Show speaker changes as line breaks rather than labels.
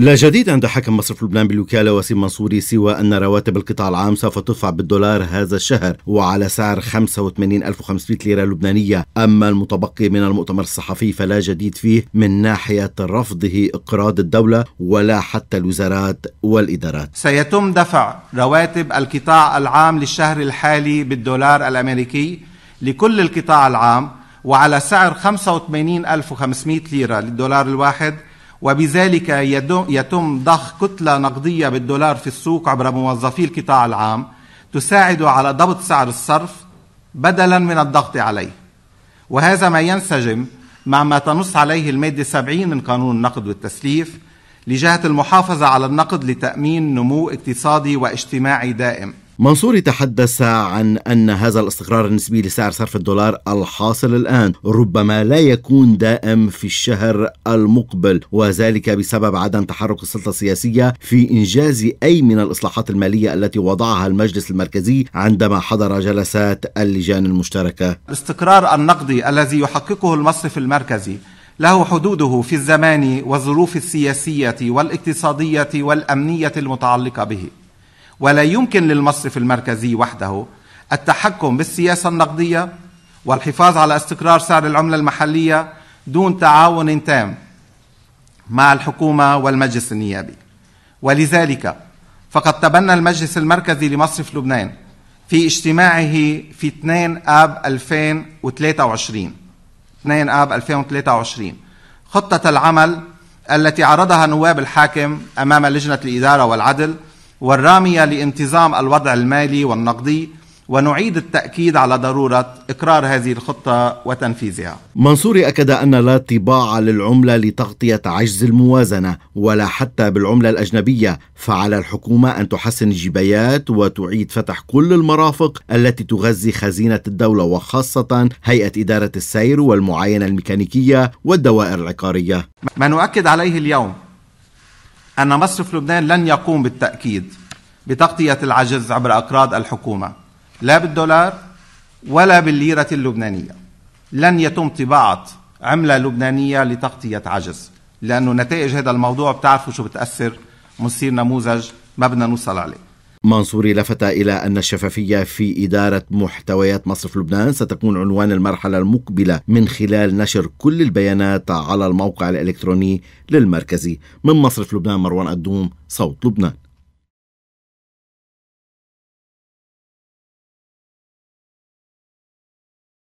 لا جديد عند حكم مصرف لبنان بالوكالة وسيم منصوري سوى أن رواتب القطاع العام سوف تدفع بالدولار هذا الشهر وعلى سعر 85500 ليرة لبنانية أما المتبقي من المؤتمر الصحفي فلا جديد فيه من ناحية رفضه إقراض الدولة ولا حتى الوزارات والإدارات
سيتم دفع رواتب القطاع العام للشهر الحالي بالدولار الأمريكي لكل القطاع العام وعلى سعر 85500 ليرة للدولار الواحد وبذلك يتم ضخ كتلة نقدية بالدولار في السوق عبر موظفي القطاع العام تساعد على ضبط سعر الصرف بدلا من الضغط عليه وهذا ما ينسجم مع ما تنص عليه المادة 70 من قانون النقد والتسليف لجهة المحافظة على النقد لتأمين نمو اقتصادي واجتماعي دائم
منصور تحدث عن أن هذا الاستقرار النسبي لسعر صرف الدولار الحاصل الآن ربما لا يكون دائم في الشهر المقبل وذلك بسبب عدم تحرك السلطة السياسية في إنجاز أي من الإصلاحات المالية التي وضعها المجلس المركزي عندما حضر جلسات اللجان المشتركة
الاستقرار النقدي الذي يحققه المصرف المركزي له حدوده في الزمان والظروف السياسية والاقتصادية والأمنية المتعلقة به ولا يمكن للمصرف المركزي وحده التحكم بالسياسة النقدية والحفاظ على استقرار سعر العملة المحلية دون تعاون تام مع الحكومة والمجلس النيابي ولذلك فقد تبنى المجلس المركزي لمصرف لبنان في اجتماعه في 2 آب 2023 2 آب 2023 خطة العمل التي عرضها نواب الحاكم أمام لجنة الإدارة والعدل والرامية لانتظام الوضع المالي والنقدي ونعيد التأكيد على ضرورة إقرار هذه الخطة وتنفيذها
منصوري أكد أن لا طباع للعملة لتغطية عجز الموازنة ولا حتى بالعملة الأجنبية فعلى الحكومة أن تحسن الجبايات وتعيد فتح كل المرافق التي تغذي خزينة الدولة وخاصة هيئة إدارة السير والمعاينة الميكانيكية والدوائر العقارية ما نؤكد عليه اليوم
أن مصرف لبنان لن يقوم بالتأكيد بتغطية العجز عبر أقراض الحكومة لا بالدولار ولا بالليرة اللبنانية لن يتم طباعة عملة لبنانية لتغطية عجز لأنه نتائج هذا الموضوع بتعرفوا شو بتأثر مصير نموذج ما بدنا نوصل عليه
منصوري لفت إلى أن الشفافية في إدارة محتويات مصرف لبنان ستكون عنوان المرحلة المقبلة من خلال نشر كل البيانات على الموقع الإلكتروني للمركزي من مصرف لبنان مروان قدوم صوت لبنان